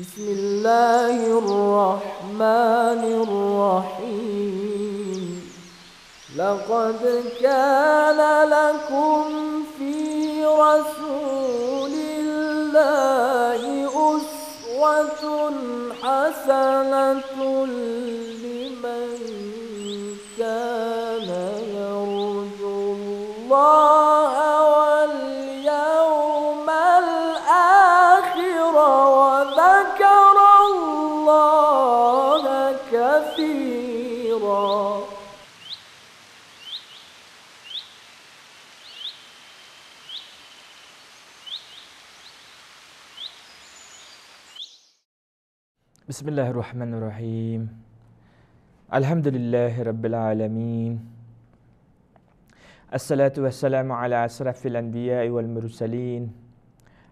بسم الله الرحمن الرحيم لقد كان لكم في رسول الله أسوة حسنة الله كثيرا بسم الله الرحمن الرحيم الحمد لله رب العالمين الصلاة والسلام على أشرف الأنبياء والمرسلين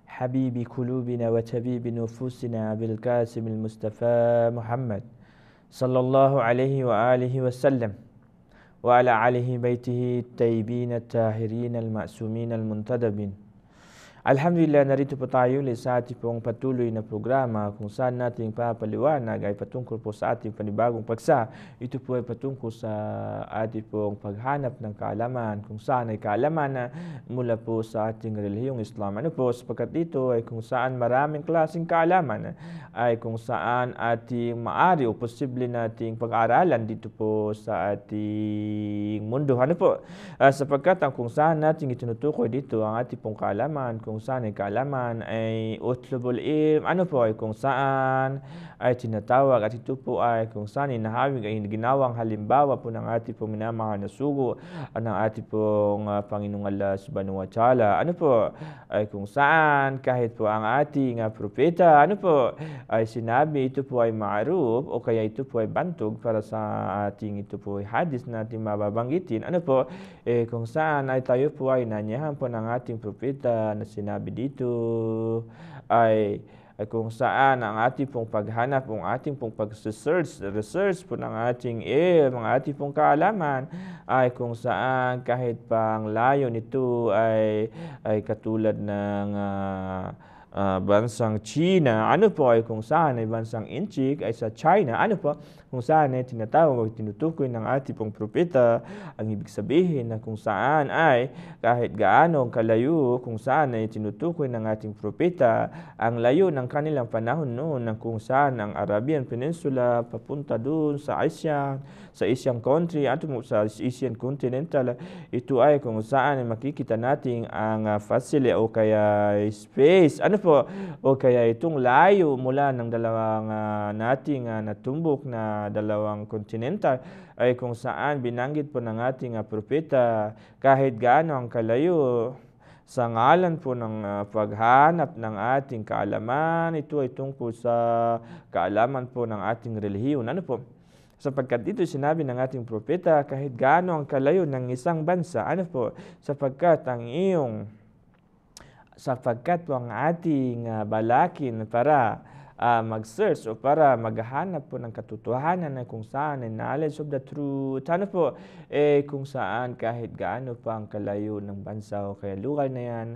حبيب قلوبنا وتبيب نفوسنا أبي القاسم المصطفى محمد صلى الله عليه وآله وسلم وعلى آله بيته الطيبين الطاهرين المأسومين المنتدبين Alhamdulillah, narito po tayo ulit sa ating pong patuloy na programa kung saan nating papaliwanag ay patungkol po sa ating panibagong pagsa. Ito po ay patungkol sa ating pong paghanap ng kaalaman kung saan ay kaalaman na mula po sa ating relihiyong Islam. Ano po, sapagkat dito ay kung saan maraming klaseng kaalaman ay kung saan ating maari o posible nating pag-aralan dito po sa ating mundo. Ano po, ah, sapagkat ang kung saan natin itinutukoy dito ang ating pong kaalaman kung kung saan ay kaalaman ay utlubul ilm, ano po ay kung saan ay tinatawag at ito po ay kung saan ay nahawig ay ginawang halimbawa po ng ating pong minamahal na sugo at ah, ng ating pong uh, Panginoong Allah subhanahu wa ta'ala. Ano po ay kung saan kahit po ang ating uh, propeta, ano po ay sinabi ito po ay ma'ruf o kaya ito po ay bantog para sa ating ito po ay hadis na ating mababanggitin. Ano po eh, kung saan ay tayo po ay nanyahan po ng ating propeta na sinabi sinabi dito ay kung saan ang ating pong paghanap, ang ating pong pag-search, research po ng ating air, ang ating pong kaalaman, ay kung saan kahit pang layo nito ay, ay katulad ng uh, uh, bansang China, ano po ay kung saan ay bansang Inchik ay sa China, ano po kung saan ay eh, tinatawag o tinutukoy ng ating propeta. Ang ibig sabihin na kung saan ay kahit gaano kalayo kung saan ay tinutukoy ng ating propeta ang layo ng kanilang panahon noon ng kung saan ang Arabian Peninsula papunta doon sa Asia sa Asian country at sa Asian continental ito ay kung saan ay makikita natin ang ah, facility o kaya space ano po o kaya itong layo mula ng dalawang uh, nating uh, natumbok na mga dalawang kontinental ay kung saan binanggit po ng ating ah, propeta kahit gaano ang kalayo sa ngalan po ng uh, ah, paghanap ng ating kaalaman, ito ay tungkol sa kaalaman po ng ating relihiyon. Ano po? Sapagkat dito sinabi ng ating propeta, kahit gaano ang kalayo ng isang bansa, ano po, sapagkat ang iyong, sapagkat po ang ating uh, ah, balakin para uh, mag-search o para maghanap po ng katotohanan na kung saan and knowledge of the truth. Ano po, eh, kung saan kahit gaano pa ang kalayo ng bansa o kaya lugar na yan,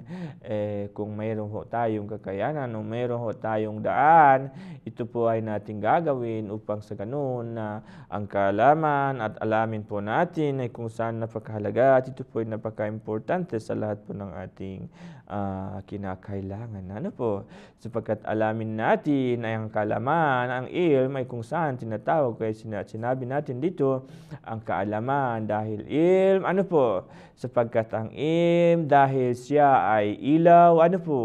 eh, kung mayroon ho tayong kakayanan o mayroon ho tayong daan, ito po ay nating gagawin upang sa ganun na uh, ang kaalaman at alamin po natin ay kung saan napakahalaga at ito po ay napaka-importante sa lahat po ng ating uh, kinakailangan. Ano po? Sapagkat alamin natin ay ang kalaman, ang ilm ay kung saan tinatawag. Kaya sina- sinabi natin dito ang kaalaman dahil ilm, ano po? Sapagkat ang ilm dahil siya ay ilaw, ano po?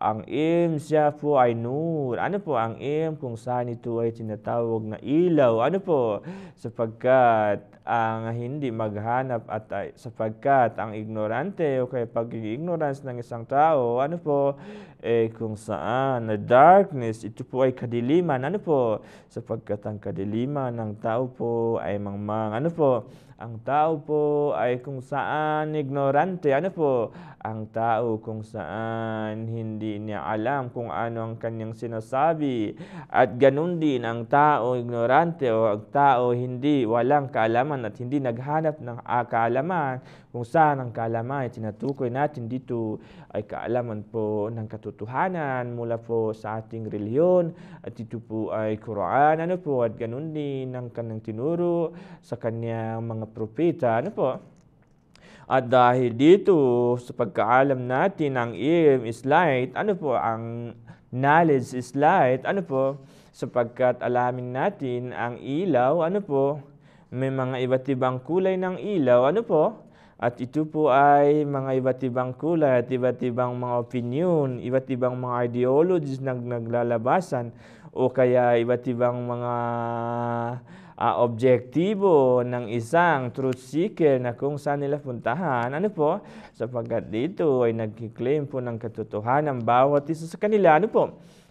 Ang ilm siya po ay nur. Ano po ang im kung saan ito ay tinatawag na ilaw? Ano po? Sapagkat ang hindi maghanap at ay, sapagkat ang ignorante o kaya pagiging ignorance ng isang tao, ano po, eh, kung saan na darkness, ito po ay kadiliman. Ano po? Sapagkat ang kadiliman ng tao po ay mangmang. Ano po? Ang tao po ay kung saan ignorante. Ano po? Ang tao kung saan hindi niya alam kung ano ang kanyang sinasabi. At ganun din ang tao ignorante o ang tao hindi walang kaalaman at hindi naghanap ng kaalaman kung saan ang kaalaman ay tinatukoy natin dito ay kaalaman po ng katotohanan mula po sa ating reliyon at dito po ay Quran ano po at ganun din ang kanang tinuro sa kanyang mga propeta ano po at dahil dito, sa pagkaalam natin, ang ilm is light. Ano po? Ang knowledge is light. Ano po? Sapagkat alamin natin, ang ilaw, ano po? May mga iba't ibang kulay ng ilaw. Ano po? At ito po ay mga iba't ibang kulay at iba't ibang mga opinion, iba't ibang mga ideologies na naglalabasan o kaya iba't ibang mga uh, objektibo ng isang truth seeker na kung saan nila puntahan. Ano po? Sapagkat dito ay nagkiklaim po ng katotohanan bawat isa sa kanila. Ano po?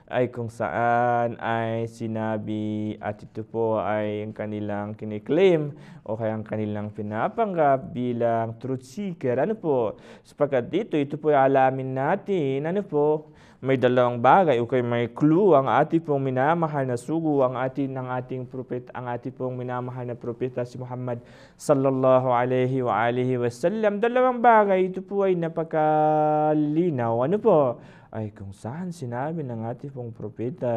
ay kung saan ay sinabi at ito po ay ang kanilang kiniklaim o kaya ang kanilang pinapanggap bilang truth seeker. Ano po? Sapagkat dito, ito po ay alamin natin, ano po, may dalawang bagay o kay may clue ang ating pong minamahal na sugo ang ating ng ating propet ang ating pong minamahal na propeta si Muhammad sallallahu alaihi wa alihi wasallam dalawang bagay ito po ay napakalinaw ano po ay kung saan sinabi ng ating pong propeta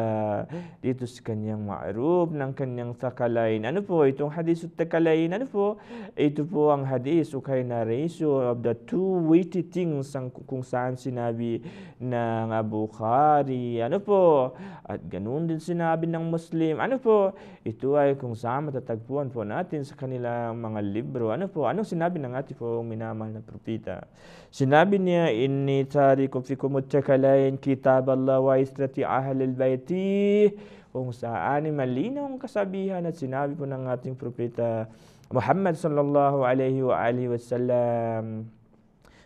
dito sa kanyang ma'ruf ng kanyang takalain. Ano po itong hadis at takalain? Ano po? Ito po ang hadis o kay narration of the two weighty things ang, kung saan sinabi ng Bukhari. Ano po? At ganun din sinabi ng Muslim. Ano po? Ito ay kung saan matatagpuan po natin sa kanilang mga libro. Ano po? Anong sinabi ng ating pong minamahal na propeta? Sinabi niya, Inni tarikum fikum at alain kitab Allah wa istrati ahlil bayti kung saan malinaw ang kasabihan at sinabi po ng ating propeta Muhammad sallallahu alayhi wa alihi wasallam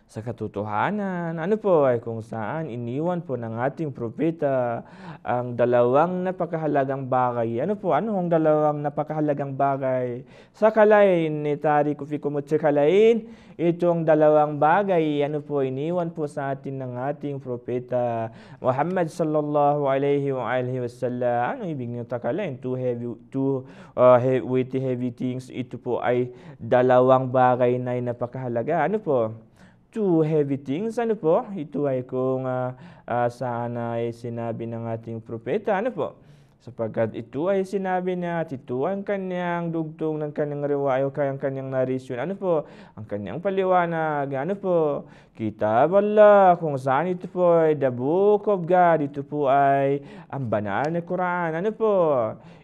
sa katotohanan, ano po ay kung saan iniwan po ng ating propeta ang dalawang napakahalagang bagay. Ano po, ano ang dalawang napakahalagang bagay? Sa kalain ni Tari Kufikumut sa kalain, itong dalawang bagay, ano po, iniwan po sa atin ng ating propeta Muhammad sallallahu alayhi wa alihi wasallam. Ano ibig nito takalain? Too heavy, too uh, heavy, heavy things. Ito po ay dalawang bagay na napakahalaga. Ano po? too heavy things, ano po? Ito ay kung uh, uh, saan ay sinabi ng ating propeta, ano po? Sapagkat ito ay sinabi niya at ito ang kanyang dugtong ng kanyang riwa o kayang kanyang narisyon. Ano po? Ang kanyang paliwanag. Ano po? Kitab Allah kung saan ito po ay the book of God. Ito po ay ang banal na Quran. Ano po?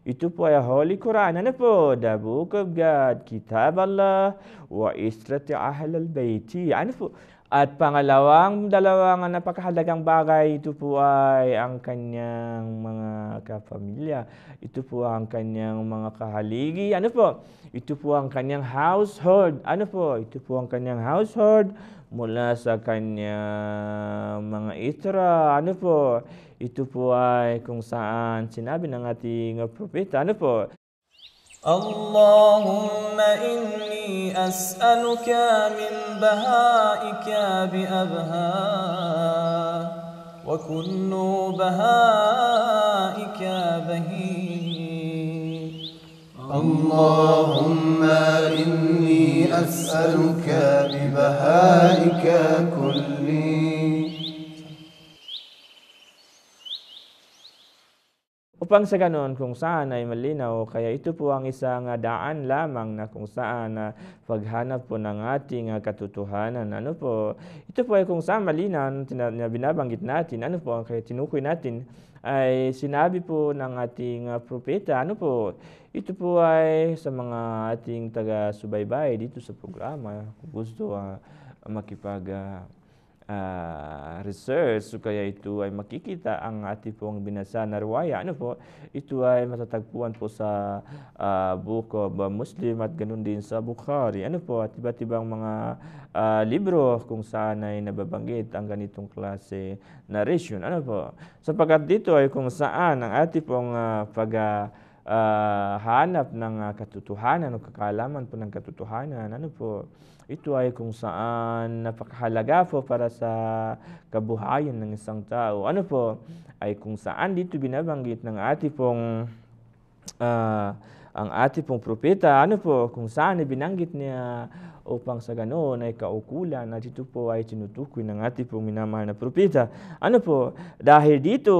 Ito po ay Holy Quran. Ano po? The book of God. Kitab Allah wa istrati ahlal bayti. Ano po? At pangalawang, dalawang ah, napakahalagang bagay, ito po ay ang kanyang mga kapamilya. Ito po ang kanyang mga kahaligi. Ano po? Ito po ang kanyang household. Ano po? Ito po ang kanyang household mula sa kanyang mga itra. Ano po? Ito po ay kung saan sinabi ng ating propeta. Ano po? اللهم إني أسألك من بهائك بأبهاء وكل بهائك بهيم اللهم إني أسألك ببهائك كلي Upang sa ganon kung saan ay malinaw, kaya ito po ang isang daan lamang na kung saan uh, paghanap po ng ating ah, katotohanan. Ano po? Ito po ay kung saan malinaw na binabanggit natin. Ano po ang kaya tinukoy natin ay sinabi po ng ating ah, propeta. Ano po? Ito po ay sa mga ating taga-subaybay dito sa programa. Kung gusto uh, makipag uh, Ah, research, so kaya ito ay makikita ang ating pong binasa na riwaya. Ano po, ito ay matatagpuan po sa uh, Book of Muslim at ganun din sa Bukhari. Ano po, at iba't ibang mga uh, libro kung saan ay nababanggit ang ganitong klase narration. Ano po, sapagkat dito ay kung saan ang ating pong uh, pag- uh, uh, hanap ng uh, katotohanan o kakalaman po ng katotohanan. Ano po? Ito ay kung saan napakahalaga po para sa kabuhayan ng isang tao. Ano po? Ay kung saan dito binabanggit ng ating pong uh, ang ating pong propeta, ano po, kung saan binanggit niya upang sa ganoon ay kaukulan at ito po ay tinutukoy ng ating pong minamahal na propeta. Ano po, dahil dito,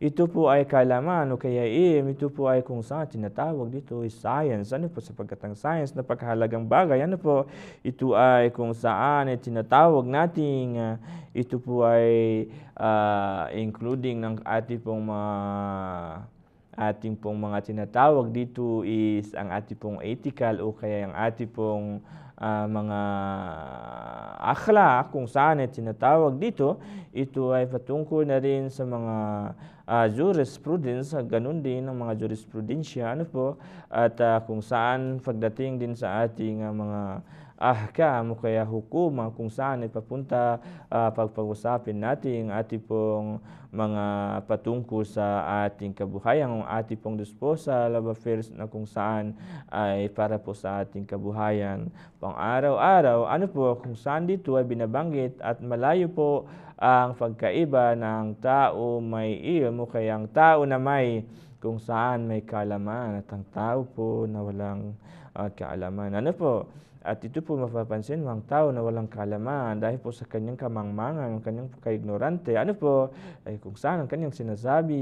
ito po ay kalaman o kaya im, ito po ay kung saan tinatawag dito is science. Ano po, sapagkat ang science na pagkahalagang bagay, ano po, ito ay kung saan ay tinatawag nating uh, ito po ay uh, including ng ating pong mga uh, ating pong mga tinatawag dito is ang ating pong ethical o kaya ang ating pong uh, mga akla kung saan ay tinatawag dito, ito ay patungkol na rin sa mga uh, jurisprudence, ah, ganun din ang mga jurisprudensya, ano po, at uh, kung saan pagdating din sa ating uh, mga ahkam o kaya hukuma ah, kung saan ipapunta uh, ah, pagpag-usapin natin ang ating pong mga patungkol sa ating kabuhayan, ang ating pong disposal of affairs na kung saan ay para po sa ating kabuhayan. Pang-araw-araw, ano po kung saan dito ay binabanggit at malayo po ang pagkaiba ng tao may ilmo kaya ang tao na may kung saan may kaalaman at ang tao po na walang uh, kaalaman. Ano po? At ito po mapapansin mo ang tao na walang kalaman dahil po sa kanyang kamangmangan, ang kanyang kaignorante. Ano po, ay kung saan ang kanyang sinasabi,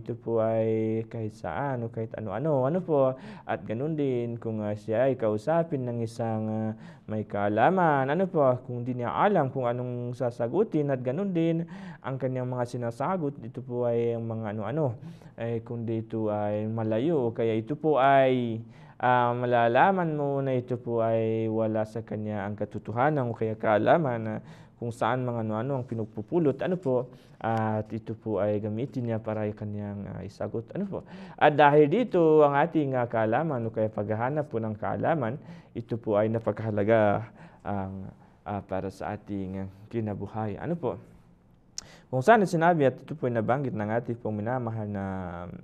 ito po ay kahit saan o kahit ano-ano. Ano po, at ganun din kung uh, siya ay kausapin ng isang uh, may kaalaman. Ano po, kung hindi niya alam kung anong sasagutin at ganun din ang kanyang mga sinasagot, ito po ay mga ano-ano. Ay, kundi ito ay malayo kaya ito po ay uh, malalaman mo na ito po ay wala sa kanya ang katotohanan o kaya kaalaman na kung saan mga ano-ano ang pinagpupulot, ano po, at ito po ay gamitin niya para kanyang uh, isagot, ano po. At dahil dito, ang ating uh, kaalaman o kaya paghahanap po ng kaalaman, ito po ay napakahalaga ang uh, para sa ating kinabuhay. Ano po? Kung saan sinabi at ito po ay nabanggit ng ating pong minamahal na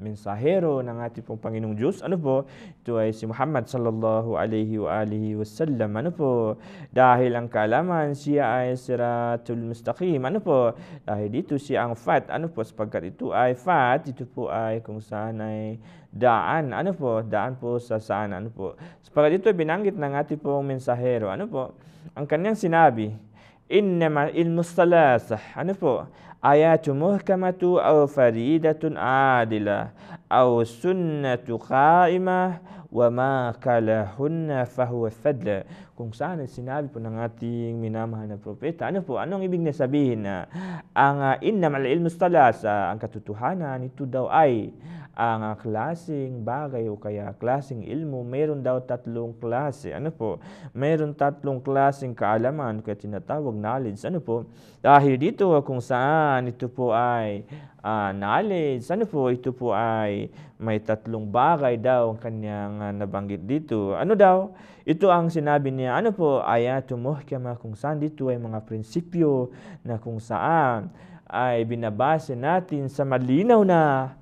mensahero ng ating pong Panginoong Diyos, ano po, ito ay si Muhammad sallallahu alaihi wa alihi wasallam, ano po, dahil ang kalaman siya ay siratul mustaqim, ano po, dahil dito siya ang fat, ano po, sapagkat ito ay fat, ito po ay kung saan ay daan, ano po, daan po sa saan, ano po. Sapagkat ito ay binanggit ng ating pong mensahero, ano po, ang kanyang sinabi, Innama ilmus salasah, ano po, آيات محكمة أو فريدة عادلة أو سنة قائمة wama kalahunna fahuwa fadla kung saan sinabi po ng ating minamahal na propeta ano po anong ibig niya sabihin na ang uh, innam al ilmus talasa ang katotohanan ito daw ay ang uh, ah, klasing bagay o kaya klasing ilmo, mayroon daw tatlong klase. Ano po? Mayroon tatlong klasing kaalaman kaya tinatawag knowledge. Ano po? Dahil dito ah, kung saan ito po ay uh, knowledge. Ano po? Ito po ay may tatlong bagay daw ang kanyang uh, nabanggit dito. Ano daw? Ito ang sinabi niya. Ano po? Ayat muhkama kung saan dito ay mga prinsipyo na kung saan ay binabase natin sa malinaw na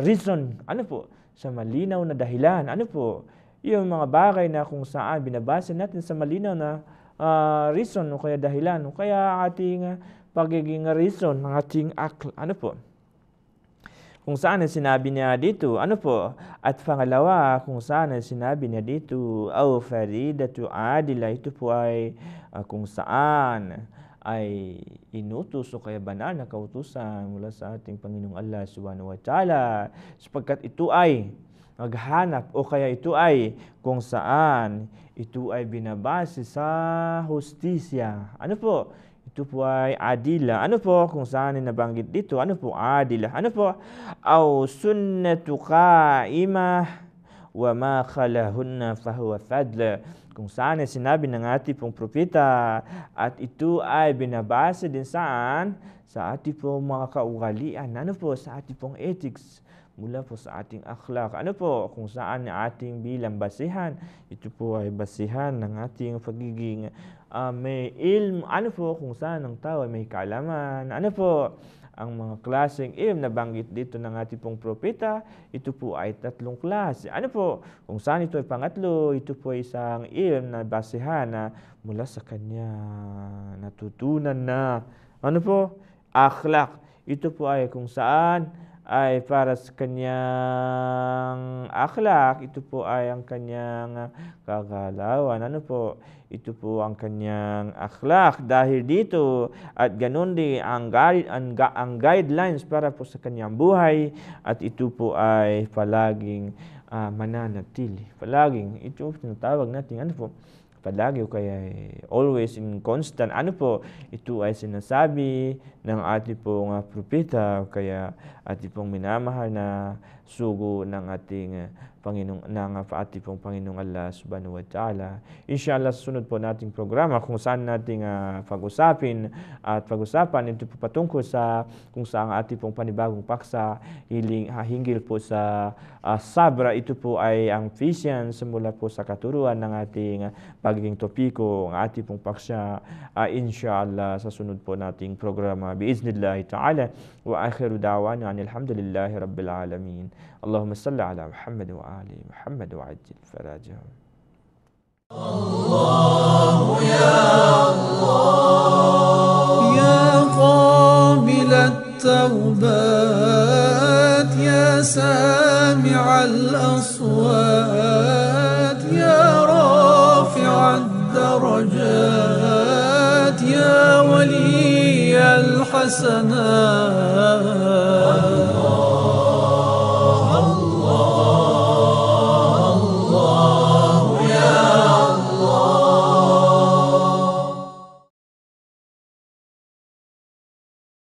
reason, ano po, sa malinaw na dahilan, ano po, yung mga bagay na kung saan binabasa natin sa malinaw na uh, reason o kaya dahilan o kaya ating ah, pagiging reason ng ating akl, ano po, kung saan ang sinabi niya dito. Ano po? At pangalawa, kung saan ang sinabi niya dito, aw faridatu adila, ito po ay uh, kung saan ay inutos o kaya banal na kautusan mula sa ating Panginoong Allah subhanahu wa ta'ala sapagkat ito ay naghanap o kaya ito ay kung saan ito ay binabase sa hustisya. Ano po? Ito po ay adila. Ano po kung saan nabanggit dito? Ano po adila? Ano po? Aw sunnatu qa'imah wa ma khalahunna fahuwa fadla kung saan ay sinabi ng ating pong propeta at ito ay binabase din saan sa ating pong mga kaugalian. Ano po sa ating pong ethics? mula po sa ating akhlak. Ano po kung saan ang ating bilang basihan? Ito po ay basihan ng ating pagiging uh, may ilm. Ano po kung saan ang tao ay may kalaman? Ano po ang mga klaseng im na banggit dito ng ating pong propeta, ito po ay tatlong klase. Ano po? Kung saan ito ay pangatlo, ito po ay isang im na basehan na mula sa kanya natutunan na. Ano po? Akhlak. Ito po ay kung saan ay para sa kanyang akhlak, ito po ay ang kanyang kagalawan. Ano po? Ito po ang kanyang akhlak. Dahil dito, at ganun din ang, guide, ang, ang guidelines para po sa kanyang buhay at ito po ay palaging uh, mananatili. Palaging, ito tinatawag natin, ano po, palagi o kaya eh, always in constant. Ano po, ito ay sinasabi ng ating pong ah, propeta o kaya ating pong minamahal na sugo ng ating eh, Panginoong ng ating pong Panginoong Allah subhanahu wa ta'ala. Inshallah sunod po nating programa kung saan nating uh, pag-usapin at pag-usapan ito po patungkol sa kung saan ating pong panibagong paksa hiling, ah, hinggil po sa uh, sabra ito po ay ang vision mula po sa katuruan ng ating pagiging topiko ang ating pong paksa uh, inshallah sa sunod po nating programa biiznillah ta'ala wa akhiru da'wana anil rabbil alamin اللهم صل على محمد وآل محمد وعجل فرجهم الله يا الله يا قابل التوبات يا سامع الأصوات يا رافع الدرجات يا ولي الحسنات